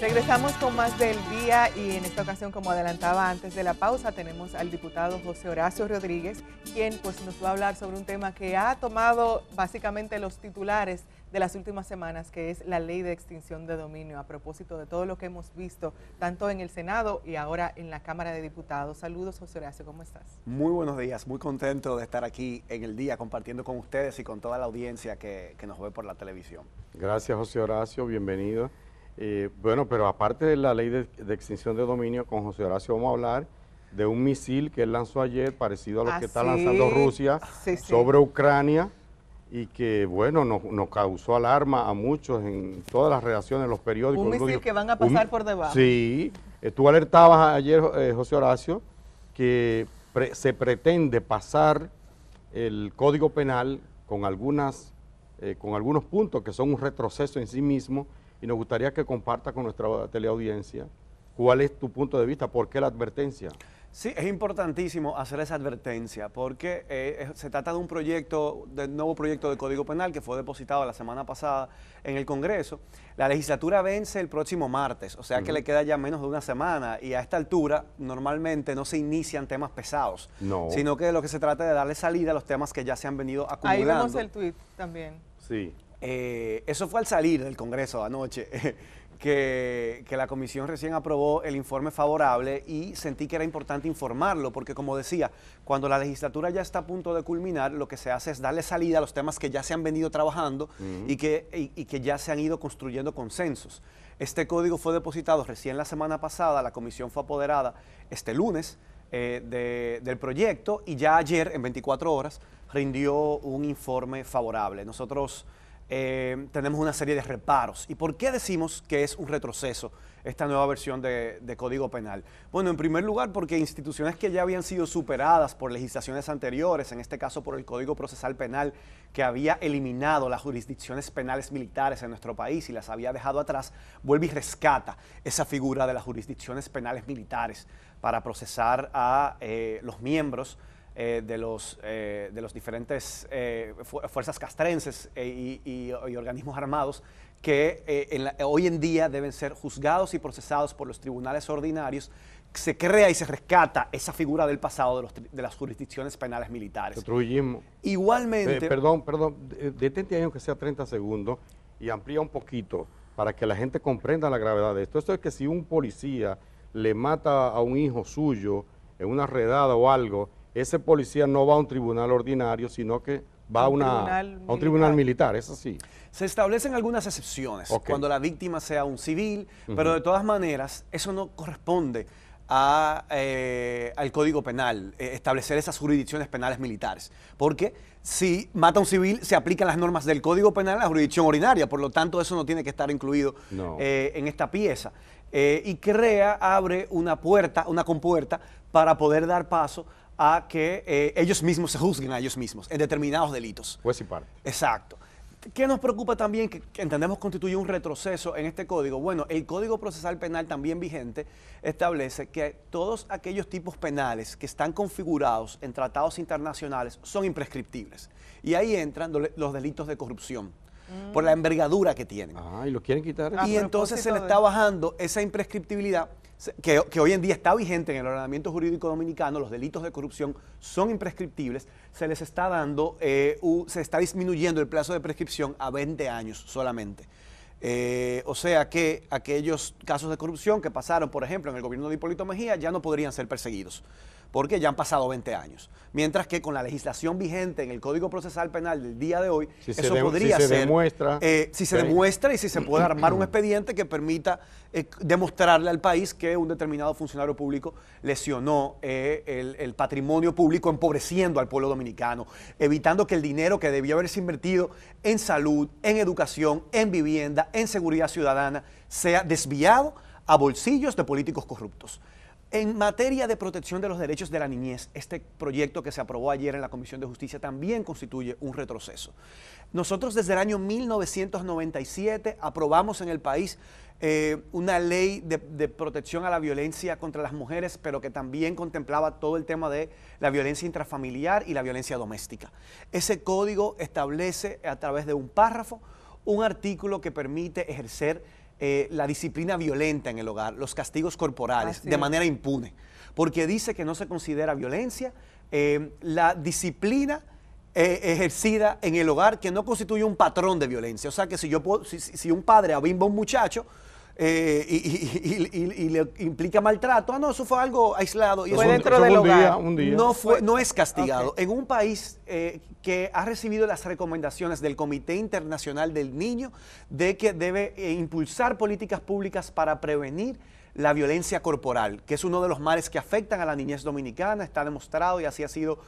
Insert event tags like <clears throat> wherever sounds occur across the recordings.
Regresamos con más del día y en esta ocasión, como adelantaba antes de la pausa, tenemos al diputado José Horacio Rodríguez, quien pues nos va a hablar sobre un tema que ha tomado básicamente los titulares de las últimas semanas, que es la ley de extinción de dominio, a propósito de todo lo que hemos visto, tanto en el Senado y ahora en la Cámara de Diputados. Saludos, José Horacio, ¿cómo estás? Muy buenos días, muy contento de estar aquí en el día compartiendo con ustedes y con toda la audiencia que, que nos ve por la televisión. Gracias, José Horacio, bienvenido. Eh, bueno, pero aparte de la ley de, extinción de dominio, con José Horacio vamos a hablar de un misil que él lanzó ayer parecido a lo que está ah, lanzando Rusia sobre Ucrania y que, bueno, nos, causó alarma a muchos en todas las reacciones, en los periódicos. Un misil que van a pasar por debajo. Sí, eh, tú alertabas ayer, eh, José Horacio, que se pretende pasar el Código Penal con, algunas, con algunos puntos que son un retroceso en sí mismo y nos gustaría que comparta con nuestra teleaudiencia cuál es tu punto de vista, por qué la advertencia. Sí, es importantísimo hacer esa advertencia porque eh, se trata de un proyecto, del nuevo proyecto de Código Penal que fue depositado la semana pasada en el Congreso. La legislatura vence el próximo martes, o sea que le queda ya menos de una semana y a esta altura normalmente no se inician temas pesados, sino que lo que se trata de darle salida a los temas que ya se han venido acumulando. Ahí vemos el tweet también. Sí. Eh, eso fue al salir del Congreso anoche, <laughs> que, que, la comisión recién aprobó el informe favorable y sentí que era importante informarlo, porque como decía, cuando la legislatura ya está a punto de culminar, lo que se hace es darle salida a los temas que ya se han venido trabajando y, que, que ya se han ido construyendo consensos. Este código fue depositado recién la semana pasada, la comisión fue apoderada este lunes, eh, del proyecto y ya ayer, en 24 horas, rindió un informe favorable. Nosotros eh, tenemos una serie de reparos. ¿Y por qué decimos que es un retroceso esta nueva versión de, Código Penal? Bueno, en primer lugar, porque instituciones que ya habían sido superadas por legislaciones anteriores, en este caso por el Código Procesal Penal, que había eliminado las jurisdicciones penales militares en nuestro país y las había dejado atrás, vuelve y rescata esa figura de las jurisdicciones penales militares para procesar a eh, los miembros eh, de, los, eh, de los diferentes eh, fuerzas castrenses y, organismos armados que hoy en día deben ser juzgados y procesados por los tribunales ordinarios, se crea y se rescata esa figura del pasado de, las jurisdicciones penales militares. Igualmente... perdón, perdón, detente ahí aunque sea 30 segundos y amplía un poquito para que la gente comprenda la gravedad de esto. Esto es que si un policía le mata a un hijo suyo en una redada o algo, ese policía no va a un tribunal ordinario, sino que va a, un tribunal militar, es así. Se establecen algunas excepciones cuando la víctima sea un civil, pero de todas maneras eso no corresponde eh, al Código Penal, eh, establecer esas jurisdicciones penales militares. Porque si mata un civil, se aplican las normas del Código Penal a la jurisdicción ordinaria, por lo tanto eso no tiene que estar incluido eh, en esta pieza. y crea, abre una puerta, una compuerta, para poder dar paso a que eh, ellos mismos se juzguen a ellos mismos en determinados delitos. Pues y parte. Exacto. ¿Qué nos preocupa también? Que, entendemos constituye un retroceso en este código. Bueno, el Código Procesal Penal también vigente establece que todos aquellos tipos penales que están configurados en tratados internacionales son imprescriptibles. Y ahí entran los delitos de corrupción por la mm. envergadura que tienen. Ah, y lo quieren quitar. Y entonces se le está bajando esa imprescriptibilidad que, hoy en día está vigente en el ordenamiento jurídico dominicano, los delitos de corrupción son imprescriptibles, se les está dando, eh, se está disminuyendo el plazo de prescripción a 20 años solamente. Eh, o sea que aquellos casos de corrupción que pasaron, por ejemplo, en el gobierno de Hipólito Mejía ya no podrían ser perseguidos porque ya han pasado 20 años. Mientras que con la legislación vigente en el Código Procesal Penal del día de hoy, eso podría ser. si se eh, demuestra y si se puede armar un <clears throat> expediente que permita eh, demostrarle al país que un determinado funcionario público lesionó eh, el, patrimonio público, empobreciendo al pueblo dominicano, evitando que el dinero que debía haberse invertido en salud, en educación, en vivienda, en seguridad ciudadana, sea desviado a bolsillos de políticos corruptos. En materia de protección de los derechos de la niñez, este proyecto que se aprobó ayer en la Comisión de Justicia también constituye un retroceso. Nosotros desde el año 1997 aprobamos en el país eh, una ley de, protección a la violencia contra las mujeres, pero que también contemplaba todo el tema de la violencia intrafamiliar y la violencia doméstica. Ese código establece a través de un párrafo un artículo que permite ejercer eh, la disciplina violenta en el hogar, los castigos corporales, de manera impune, porque dice que no se considera violencia eh, la disciplina eh, ejercida en el hogar que no constituye un patrón de violencia. O sea que si, yo si, si un padre abimba a un muchacho, eh, y, le implica maltrato. Ah, no, eso fue algo aislado. fue dentro del hogar. No, fue, no es castigado. En un país eh, que ha recibido las recomendaciones del Comité Internacional del Niño de que debe eh, impulsar políticas públicas para prevenir la violencia corporal, que es uno de los males que afectan a la niñez dominicana, está demostrado y así ha sido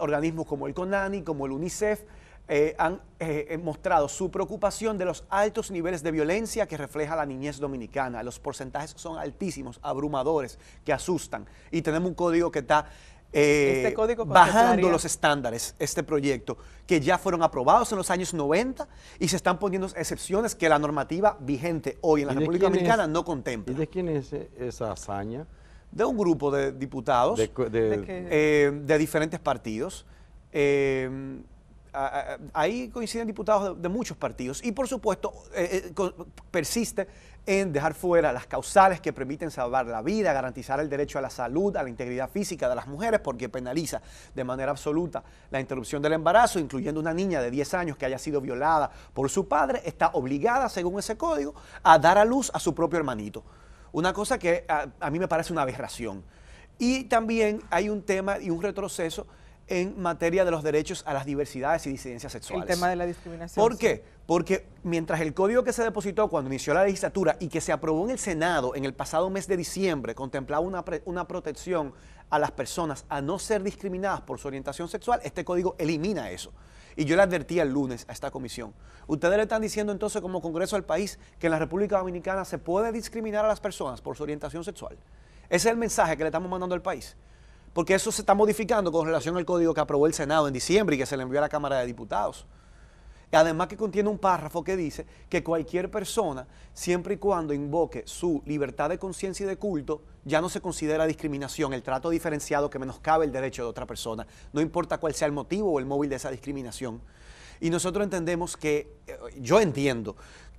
organismos como el CONANI, como el UNICEF, eh, han eh, mostrado su preocupación de los altos niveles de violencia que refleja la niñez dominicana. Los porcentajes son altísimos, abrumadores, que asustan. Y tenemos un código que está eh, este bajando los estándares, este proyecto, que ya fueron aprobados en los años 90 y se están poniendo excepciones que la normativa vigente hoy en la República Dominicana no contempla. ¿Y de quién es esa hazaña? De un grupo de diputados de, diferentes partidos ahí coinciden diputados de, muchos partidos y por supuesto eh, eh, persiste en dejar fuera las causales que permiten salvar la vida, garantizar el derecho a la salud, a la integridad física de las mujeres, porque penaliza de manera absoluta la interrupción del embarazo, incluyendo una niña de 10 años que haya sido violada por su padre, está obligada, según ese código, a dar a luz a su propio hermanito. Una cosa que a mí me parece una aberración. Y también hay un tema y un retroceso en materia de los derechos a las diversidades y disidencias sexuales. El tema de la discriminación. ¿Por qué? Porque mientras el código que se depositó cuando inició la legislatura y que se aprobó en el Senado en el pasado mes de diciembre contemplaba una, una protección a las personas a no ser discriminadas por su orientación sexual, este código elimina eso. Y yo le advertí el lunes a esta comisión. Ustedes le están diciendo entonces como Congreso del país que en la República Dominicana se puede discriminar a las personas por su orientación sexual. Ese es el mensaje que le estamos mandando al país porque eso se está modificando con relación al código que aprobó el Senado en diciembre y que se le envió a la Cámara de Diputados. Además que contiene un párrafo que dice que cualquier persona, siempre y cuando invoque su libertad de conciencia y de culto, ya no se considera discriminación el trato diferenciado que menoscabe el derecho de otra persona, no importa cuál sea el motivo o el móvil de esa discriminación. Y nosotros entendemos que, eh, yo entiendo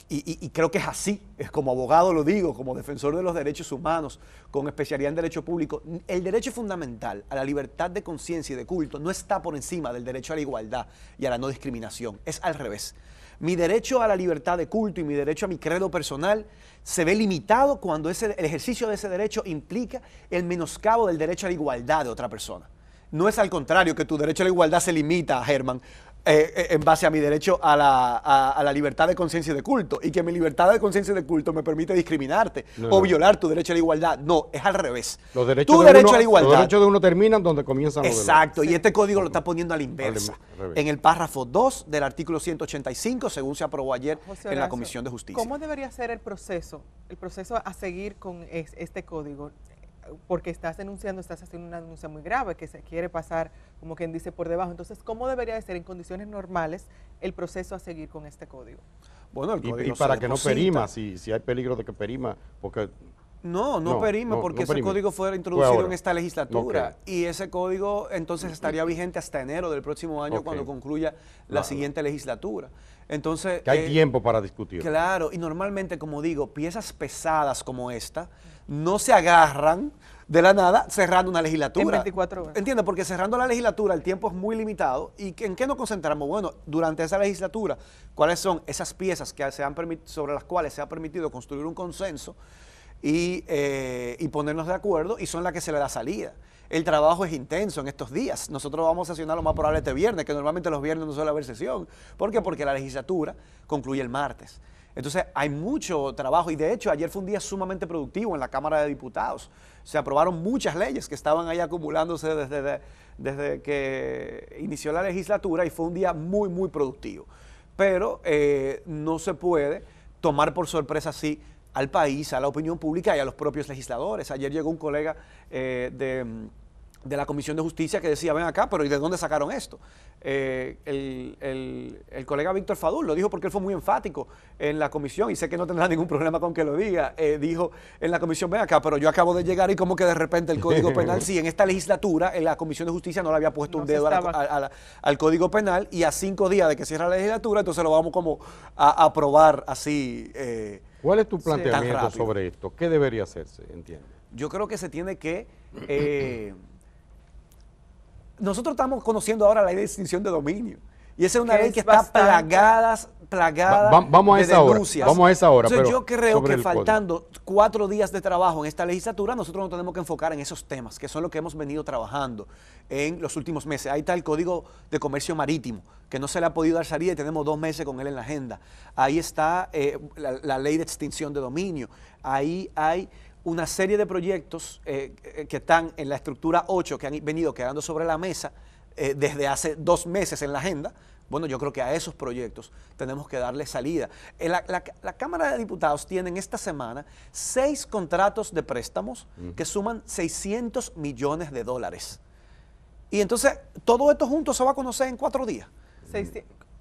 y, creo que es así, es como abogado lo digo, como defensor de los derechos humanos, con especialidad en derecho público, el derecho fundamental a la libertad de conciencia y de culto no está por encima del derecho a la igualdad y a la no discriminación, es al revés. Mi derecho a la libertad de culto y mi derecho a mi credo personal se ve limitado cuando el ejercicio de ese derecho implica el menoscabo del derecho a la igualdad de otra persona. No es al contrario que tu derecho a la igualdad se limita, Germán, eh, eh, en base a mi derecho a la, a, la libertad de conciencia y de culto, y que mi libertad de conciencia y de culto me permite discriminarte o violar tu derecho a la igualdad. No, es al revés. Los derechos tu derecho a la igualdad. Los derechos de uno terminan donde comienzan los Exacto, y este código lo está poniendo a la inversa, en el párrafo 2 del artículo 185, según se aprobó ayer en la Comisión de Justicia. ¿Cómo debería ser el proceso, el proceso a seguir con este código? porque estás denunciando, estás haciendo una denuncia muy grave que se quiere pasar, como quien dice, por debajo. Entonces, ¿cómo debería de ser en condiciones normales el proceso a seguir con este código? Bueno, el código y, y para que no perima, si, si hay peligro de que perima, porque no, no, perima, porque ese código fuera introducido en esta legislatura y ese código entonces estaría vigente hasta enero del próximo año cuando concluya la siguiente legislatura. Entonces... Que hay eh, tiempo para discutir. Claro, y normalmente, como digo, piezas pesadas como esta no se agarran de la nada cerrando una legislatura. En 24 porque cerrando la legislatura el tiempo es muy limitado. ¿Y en qué nos concentramos? Bueno, durante esa legislatura, ¿cuáles son esas piezas que se han sobre las cuales se ha permitido construir un consenso y, eh, y ponernos de acuerdo y son las que se le da salida? El trabajo es intenso en estos días. Nosotros vamos a sesionar lo más probable este viernes, que normalmente los viernes no suele haber sesión. ¿Por qué? Porque la legislatura concluye el martes. Entonces hay mucho trabajo y de hecho ayer fue un día sumamente productivo en la Cámara de Diputados. Se aprobaron muchas leyes que estaban ahí acumulándose desde, que inició la legislatura y fue un día muy, muy productivo. Pero eh, no se puede tomar por sorpresa así al país, a la opinión pública y a los propios legisladores. Ayer llegó un colega eh, de de la Comisión de Justicia que decía, ven acá, pero ¿y de dónde sacaron esto? Eh, el, colega Víctor Fadul lo dijo porque él fue muy enfático en la comisión y sé que no tendrá ningún problema con que lo diga. Eh, dijo en la comisión, ven acá, pero yo acabo de llegar y como que de repente el Código <laughs> Penal, sí, en esta legislatura en la Comisión de Justicia no le había puesto un dedo al Código Penal y a cinco días de que cierra la legislatura, entonces lo vamos como a aprobar así. Eh, ¿Cuál es tu planteamiento sobre esto? ¿Qué debería hacerse? Entiendo. Yo creo que se tiene que nosotros estamos conociendo ahora la ley de extinción de dominio. Y esa es una ley que está plagada, plagada vamos a esa Hora, vamos a esa yo creo que faltando cuatro días de trabajo en esta legislatura, nosotros nos tenemos que enfocar en esos temas, que son los que hemos venido trabajando en los últimos meses. Ahí está el Código de Comercio Marítimo, que no se le ha podido dar salida y tenemos dos meses con él en la agenda. Ahí está eh, la ley de extinción de dominio. Ahí hay una serie de proyectos eh, eh, que están en la estructura 8 que han venido quedando sobre la mesa eh, desde hace dos meses en la agenda. Bueno, yo creo que a esos proyectos tenemos que darle salida. La, Cámara de Diputados tiene en esta semana seis contratos de préstamos que suman 600 millones de dólares. Y entonces todo esto junto se va a conocer en cuatro días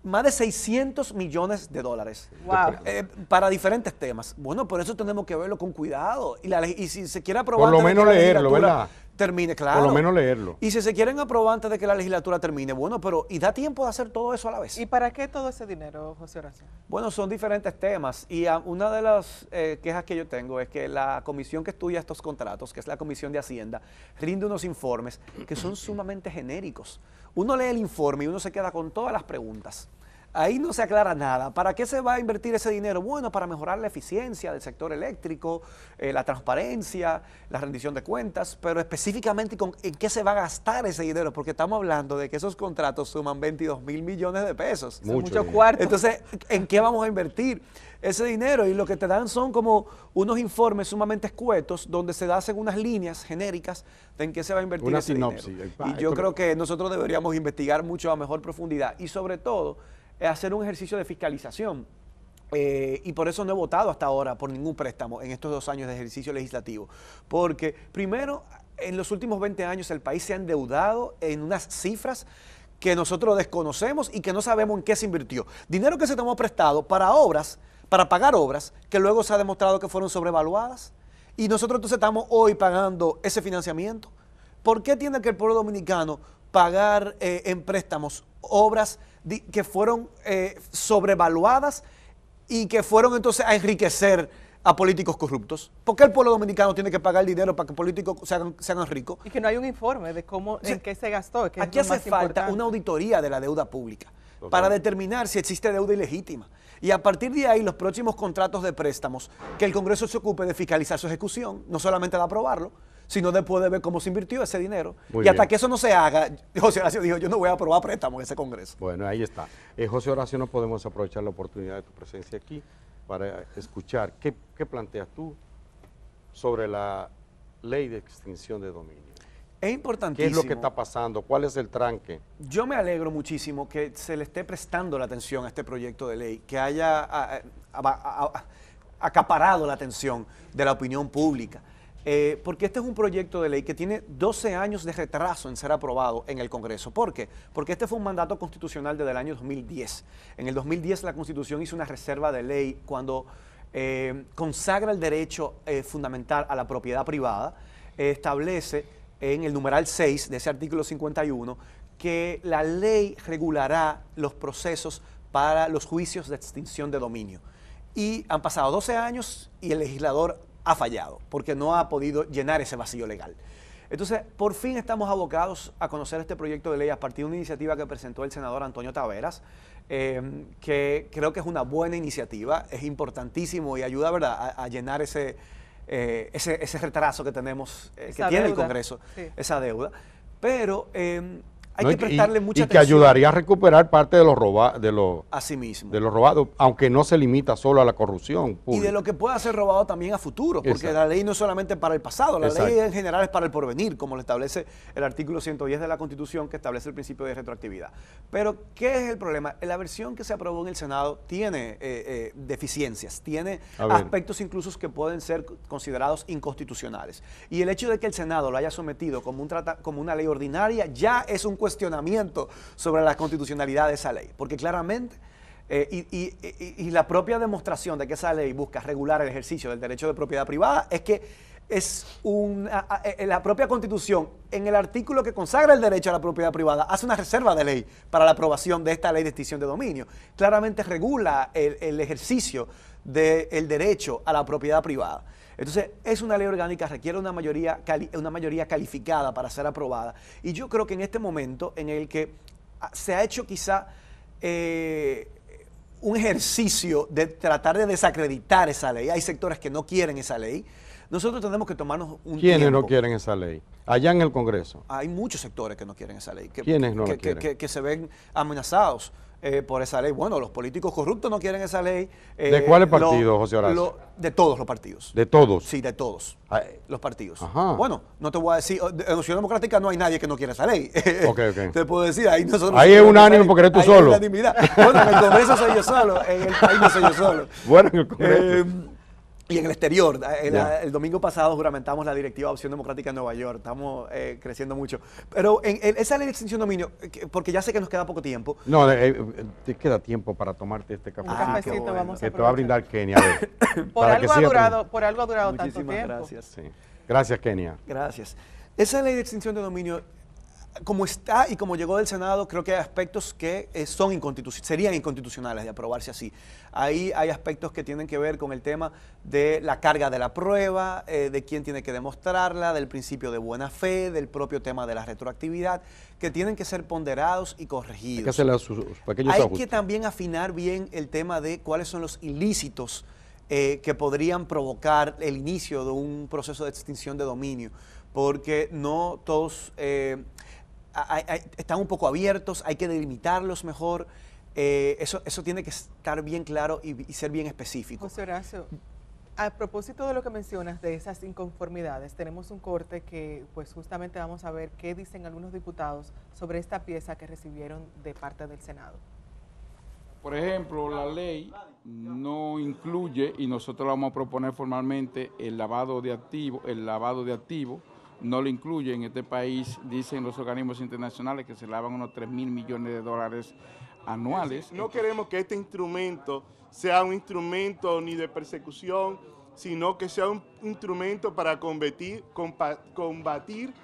más de 600 millones de dólares eh, eh, para diferentes temas. Bueno, por eso tenemos que verlo con cuidado. Y, la, y si se quiere aprobar... Por lo menos leerlo, ¿verdad? termine, claro. Por lo menos leerlo. Y si se quieren aprobar antes de que la legislatura termine, bueno, pero y da tiempo de hacer todo eso a la vez. ¿Y para qué todo ese dinero, José Horacio? Bueno, son diferentes temas y una de las eh, quejas que yo tengo es que la comisión que estudia estos contratos, que es la Comisión de Hacienda, rinde unos informes que son sumamente genéricos. Uno lee el informe y uno se queda con todas las preguntas. Ahí no se aclara nada. ¿Para qué se va a invertir ese dinero? Bueno, para mejorar la eficiencia del sector eléctrico, eh, la transparencia, la rendición de cuentas, pero específicamente en qué se va a gastar ese dinero, porque estamos hablando de que esos contratos suman 22 mil millones de pesos. Muchos cuartos. Entonces, ¿en qué vamos a invertir ese dinero? Y lo que te dan son como unos informes sumamente escuetos donde se hacen unas líneas genéricas de en qué se va a invertir Una ese sinopsis. dinero. Y yo ah, creo que nosotros deberíamos investigar mucho a mejor profundidad y sobre todo hacer un ejercicio de fiscalización. Eh, y por eso no he votado hasta ahora por ningún préstamo en estos dos años de ejercicio legislativo. Porque primero, en los últimos 20 años el país se ha endeudado en unas cifras que nosotros desconocemos y que no sabemos en qué se invirtió. Dinero que se tomó prestado para obras, para pagar obras, que luego se ha demostrado que fueron sobrevaluadas. Y nosotros entonces estamos hoy pagando ese financiamiento. ¿Por qué tiene que el pueblo dominicano pagar eh, en préstamos obras? que fueron eh, sobrevaluadas y que fueron entonces a enriquecer a políticos corruptos. ¿Por qué el pueblo dominicano tiene que pagar dinero para que políticos se hagan, ricos? Y que no hay un informe de cómo, en qué se gastó. aquí hace falta una auditoría de la deuda pública para determinar si existe deuda ilegítima. Y a partir de ahí, los próximos contratos de préstamos, que el Congreso se ocupe de fiscalizar su ejecución, no solamente de aprobarlo, sino después de ver cómo se invirtió ese dinero. y hasta que eso no se haga, <laughs> José Horacio dijo, yo no voy a aprobar préstamo en ese Congreso. Bueno, ahí está. Eh, José Horacio, no podemos aprovechar la oportunidad de tu presencia aquí para escuchar qué, planteas tú sobre la ley de extinción de dominio. Es importantísimo. ¿Qué es lo que está pasando? ¿Cuál es el tranque? Yo me alegro muchísimo que se le esté prestando la atención a este proyecto de ley, que haya acaparado la atención de la opinión pública. Eh, porque este es un proyecto de ley que tiene 12 años de retraso en ser aprobado en el Congreso. ¿Por qué? Porque este fue un mandato constitucional desde el año 2010. En el 2010 la Constitución hizo una reserva de ley cuando eh, consagra el derecho eh, fundamental a la propiedad privada, establece en el numeral 6 de ese artículo 51 que la ley regulará los procesos para los juicios de extinción de dominio. Y han pasado 12 años y el legislador ha fallado, porque no ha podido llenar ese vacío legal. Entonces, por fin estamos abocados a conocer este proyecto de ley a partir de una iniciativa que presentó el senador Antonio Taveras, em, que creo que es una buena iniciativa, es importantísimo y ayuda ¿verdad? A, llenar eh, ese, ese, retraso que tenemos, eh, que tiene el Congreso, esa deuda. Pero em, hay que prestarle y, mucha Y que ayudaría a recuperar parte de lo robado De De aunque no se limita solo a la corrupción. Y de lo que pueda ser robado también a futuro, porque la ley no es solamente para el pasado, la ley en general es para el porvenir, como lo establece el artículo 110 de la Constitución, que establece el principio de retroactividad. Pero, ¿qué es el problema? La versión que se aprobó en el Senado tiene eh, eh, deficiencias, tiene aspectos incluso que pueden ser considerados inconstitucionales. Y el hecho de que el Senado lo haya sometido como, un como una ley ordinaria ya es un cuestionamiento sobre la constitucionalidad de esa ley, porque claramente... Eh, y, la propia demostración de que esa ley busca regular el ejercicio del derecho de propiedad privada es que es eh, eh, la propia constitución, en el artículo que consagra el derecho a la propiedad privada, hace una reserva de ley para la aprobación de esta ley de extinción de dominio. Claramente regula el, ejercicio del derecho a la propiedad privada. Entonces, es una ley orgánica, requiere una mayoría, una mayoría calificada para ser aprobada. Y yo creo que en este momento en el que ah, se ha hecho quizá eh, un ejercicio de tratar de desacreditar esa ley, hay sectores que no quieren esa ley, nosotros tenemos que tomarnos un ¿Quiénes no quieren esa ley? Allá en el Congreso. Hay muchos sectores que no quieren esa ley. ¿Quiénes no quieren? que, se ven amenazados eh, por esa ley. Bueno, los políticos corruptos no quieren esa ley. ¿De eh, cuáles partidos, José Horacio? de todos los partidos. ¿De todos? Sí, de todos los partidos. Bueno, no te voy a decir, en Unión Democrática no hay nadie que no quiera esa ley. <laughs> Te puedo decir, ahí nosotros... Ahí es unánime porque eres tú solo. bueno, en el Congreso soy yo solo, en el país no soy yo solo. <laughs> Bueno, en eh, y en el exterior, eh, el, domingo pasado juramentamos la directiva de Opción Democrática en Nueva York, estamos eh, creciendo mucho. Pero en, esa ley de extinción de dominio, eh, porque ya sé que nos queda poco tiempo. No, te queda tiempo para tomarte este cafecito, ah, que te va a brindar Kenia. <coughs> por, algo ha durado, por, algo durado, tanto tiempo. gracias. Gracias, Kenia. Gracias. Esa ley de extinción de dominio como está y como llegó del Senado, creo que hay aspectos que eh, son inconstitucionales, serían inconstitucionales de aprobarse así. Ahí hay aspectos que tienen que ver con el tema de la carga de la prueba, eh, de quién tiene que demostrarla, del principio de buena fe, del propio tema de la retroactividad, que tienen que ser ponderados y corregidos. Hay que, hay que también afinar bien el tema de cuáles son los ilícitos eh, que podrían provocar el inicio de un proceso de extinción de dominio, porque no todos están un poco abiertos, hay que delimitarlos mejor. Eh, eso, eso tiene que estar bien claro y, ser bien específico. José Horacio, a propósito de lo que mencionas de esas inconformidades, tenemos un corte que pues justamente vamos a ver qué dicen algunos diputados sobre esta pieza que recibieron de parte del Senado. Por ejemplo, la ley no incluye, y nosotros vamos a proponer formalmente, el lavado de activo el lavado de activos no lo incluye. En este país dicen los organismos internacionales que se lavan unos 3 mil millones de dólares anuales. No queremos que este instrumento sea un instrumento ni de persecución, sino que sea un instrumento para combatir, combatir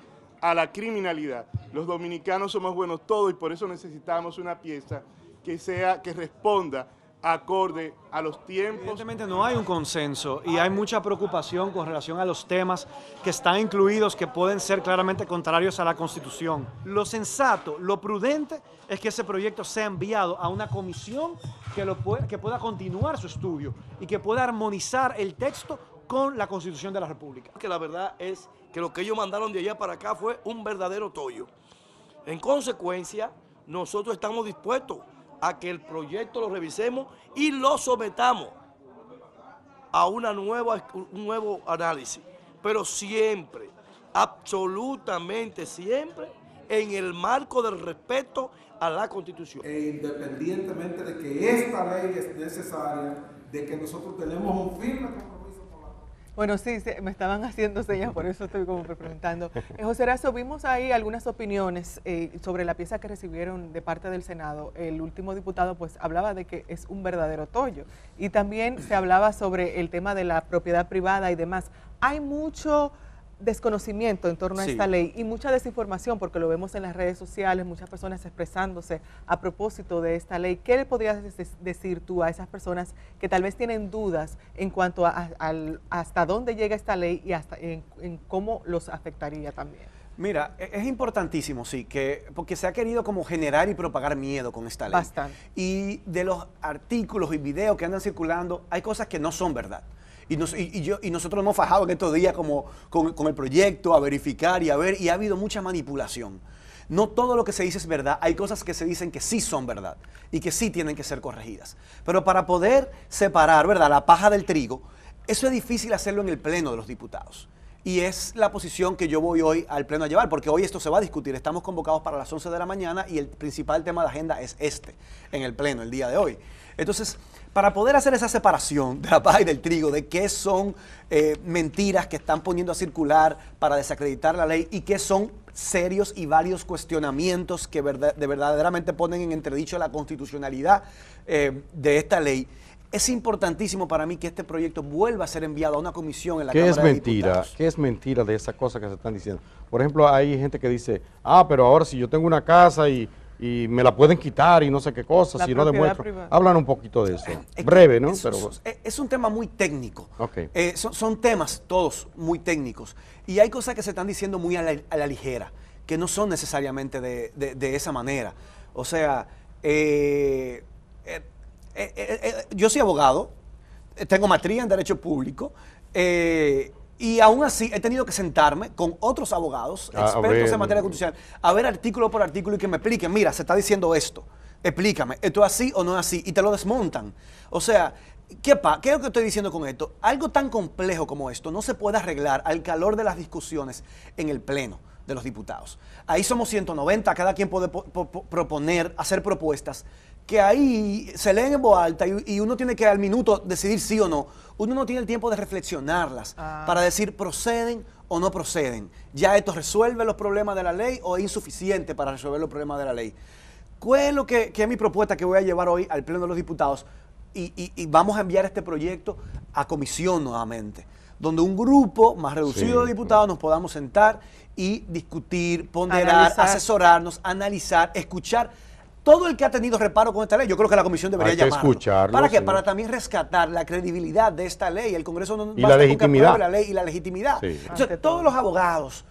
a la criminalidad. Los dominicanos somos buenos todos y por eso necesitamos una pieza que, sea, que responda acorde a los tiempos. Evidentemente no hay un consenso y hay mucha preocupación con relación a los temas que están incluidos que pueden ser claramente contrarios a la Constitución. Lo sensato, lo prudente es que ese proyecto sea enviado a una comisión que, pueda continuar su estudio y que pueda armonizar el texto con la Constitución de la República. Que la verdad es que lo que ellos mandaron de allá para acá fue un verdadero tollo. En consecuencia, nosotros estamos dispuestos a que el proyecto lo revisemos y lo sometamos a un nuevo análisis. Pero siempre, absolutamente siempre, en el marco del respeto a la Constitución. E independientemente de que esta ley es necesaria, de que nosotros tenemos un firme bueno, sí, me estaban haciendo señas, por eso estoy como preguntando. <laughs> Eh, José Razo, vimos ahí algunas opiniones eh, sobre la pieza que recibieron de parte del Senado. El último diputado pues hablaba de que es un verdadero tollo y también se hablaba sobre el tema de la propiedad privada y demás. Hay mucho desconocimiento en torno a esta ley y mucha desinformación, porque lo vemos en las redes sociales, muchas personas expresándose a propósito de esta ley. ¿Qué le podrías decir tú a esas personas que tal vez tienen dudas en cuanto a, hasta dónde llega esta ley y hasta en, cómo los afectaría también? Mira, e, es importantísimo, sí, que porque se ha querido como generar y propagar miedo con esta ley. Y de los artículos y videos que andan circulando, hay cosas que no son verdad. Y, nosotros hemos fajado en estos días como, con, el proyecto, a verificar y a ver, y ha habido mucha manipulación. No todo lo que se dice es verdad. Hay cosas que se dicen que sí son verdad y que sí tienen que ser corregidas. Pero para poder separar, ¿verdad?, la paja del trigo, eso es difícil hacerlo en el Pleno de los Diputados. Y es la posición que yo voy hoy al Pleno a llevar, porque hoy esto se va a discutir. Estamos convocados para las 11 de la mañana y el principal tema de agenda es este, en el Pleno, el día de hoy. Entonces, para poder hacer esa separación de la paja y del trigo, de qué son eh, mentiras que están poniendo a circular para desacreditar la ley y qué son serios y varios cuestionamientos que verdaderamente ponen en entredicho la constitucionalidad eh, de esta ley. Es importantísimo para mí que este proyecto vuelva a ser enviado a una comisión en la ¿Qué es mentira? ¿Qué es mentira de esas cosas que se están diciendo? Por ejemplo, hay gente que dice, ah, pero ahora si yo tengo una casa y y me la pueden quitar y no sé qué cosas, si no demuestro. Hablan un poquito de eso. Eh, Breve, ¿no? Es, un tema muy técnico. Eh, son, temas todos muy técnicos. Y hay cosas que se están diciendo muy a la, ligera, que no son necesariamente de, esa manera. O sea, eh, yo soy abogado, tengo maestría en Derecho Público. Y aún así he tenido que sentarme con otros abogados, ah, expertos en materia constitucional, a ver artículo por artículo y que me expliquen, mira, se está diciendo esto, explícame, ¿esto es así o no es así? Y te lo desmontan. O sea, ¿Qué, ¿Qué es lo que estoy diciendo con esto? Algo tan complejo como esto no se puede arreglar al calor de las discusiones en el Pleno de los diputados. Ahí somos 190, cada quien puede proponer, hacer propuestas, que ahí se leen en voz alta y, uno tiene que al minuto decidir sí o no. Uno no tiene el tiempo de reflexionarlas ah. para decir proceden o no proceden. Ya esto resuelve los problemas de la ley o es insuficiente para resolver los problemas de la ley. ¿Cuál es lo que, es mi propuesta que voy a llevar hoy al Pleno de los Diputados? Y, vamos a enviar este proyecto a comisión nuevamente donde un grupo más reducido de diputados nos podamos sentar y discutir, ponderar, asesorarnos, analizar, escuchar todo el que ha tenido reparo con esta ley, yo creo que la comisión debería Hay escucharlo, ¿Para qué? Para también rescatar la credibilidad de esta ley. El Congreso no Y la la ley y la legitimidad. Entonces, todos los abogados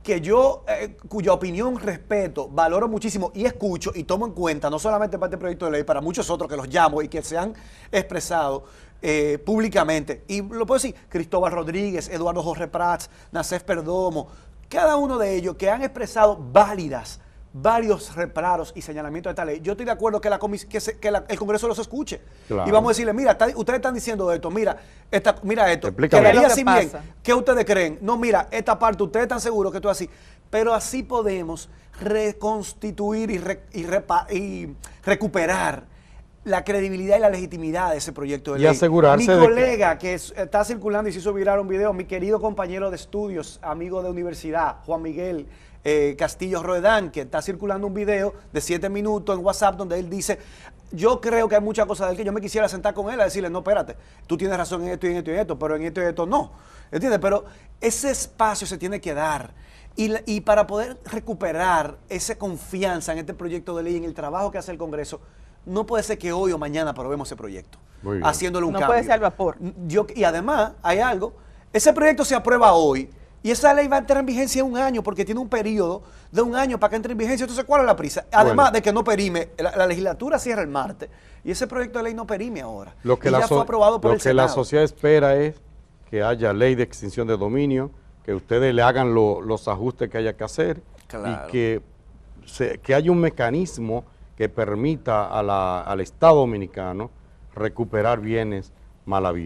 que yo, eh, cuya opinión respeto, valoro muchísimo y escucho y tomo en cuenta, no solamente para este proyecto de ley, para muchos otros que los llamo y que se han expresado eh, públicamente. Y lo puedo decir, Cristóbal Rodríguez, Eduardo Jorge Prats, nacés Perdomo, cada uno de ellos que han expresado válidas varios reparos y señalamientos de esta ley. Yo estoy de acuerdo que, el Congreso los escuche. Y vamos a decirle, mira, ustedes están diciendo esto, mira, mira esto. Quedaría así bien. ¿Qué ustedes creen? No, mira, esta parte, ustedes están seguros que esto es así. Pero así podemos reconstituir y, recuperar la credibilidad y la legitimidad de ese proyecto de y ley. asegurarse Mi colega que... que... está circulando y se hizo virar un video, mi querido compañero de estudios, amigo de universidad, Juan Miguel eh, Castillo Roedán, que está circulando un video de siete minutos en WhatsApp donde él dice, yo creo que hay muchas cosas del que yo me quisiera sentar con él a decirle, no, espérate, tú tienes razón en esto y en esto y en esto, pero en esto y en esto no. ¿Entiendes? Pero ese espacio se tiene que dar. Y, para poder recuperar esa confianza en este proyecto de ley, en el trabajo que hace el Congreso, no puede ser que hoy o mañana aprobemos ese proyecto, haciéndolo un cambio. No puede ser al vapor. y además, hay algo, ese proyecto se aprueba hoy, y esa ley va a entrar en vigencia en un año porque tiene un periodo de un año para que entre en vigencia. Entonces, ¿cuál es la prisa? Además de que no perime, la, legislatura cierra el martes y ese proyecto de ley no perime ahora. Lo que, la, la sociedad espera es que haya ley de extinción de dominio, que ustedes le hagan los ajustes que haya que hacer y que, que haya un mecanismo que permita al Estado dominicano recuperar bienes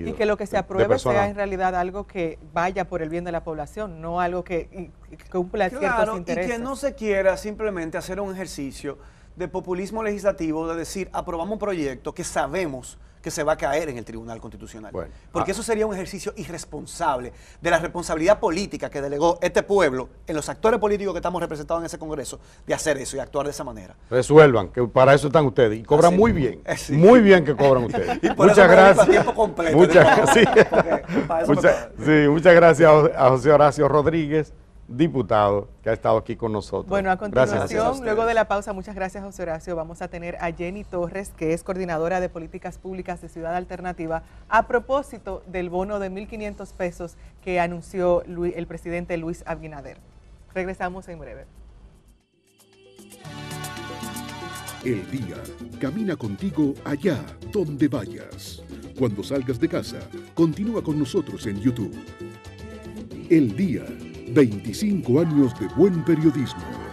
y que lo que se apruebe sea en realidad algo que vaya por el bien de la población, no algo que, cumpla ciertos intereses. Y que no se quiera simplemente hacer un ejercicio de populismo legislativo, de decir, aprobamos un proyecto que sabemos se va a caer en el Tribunal Constitucional. porque ah. eso sería un ejercicio irresponsable de la responsabilidad política que delegó este pueblo en los actores políticos que estamos representados en ese Congreso de hacer eso y actuar de esa manera. Resuelvan, que para eso están ustedes. Y cobran ah, muy bien. <laughs> Muy bien que cobran <laughs> ustedes. muchas gracias. Tiempo completo, muchas, <laughs> sí, muchas gracias a José Horacio Rodríguez diputado que ha estado aquí con nosotros. Bueno, a continuación, luego de la pausa, muchas gracias José Horacio, vamos a tener a Jenny Torres, que es coordinadora de políticas públicas de Ciudad Alternativa, a propósito del bono de 1.500 pesos que anunció el presidente Luis Abinader. Regresamos en breve. El día camina contigo allá donde vayas. Cuando salgas de casa, continúa con nosotros en YouTube. El día 25 años de buen periodismo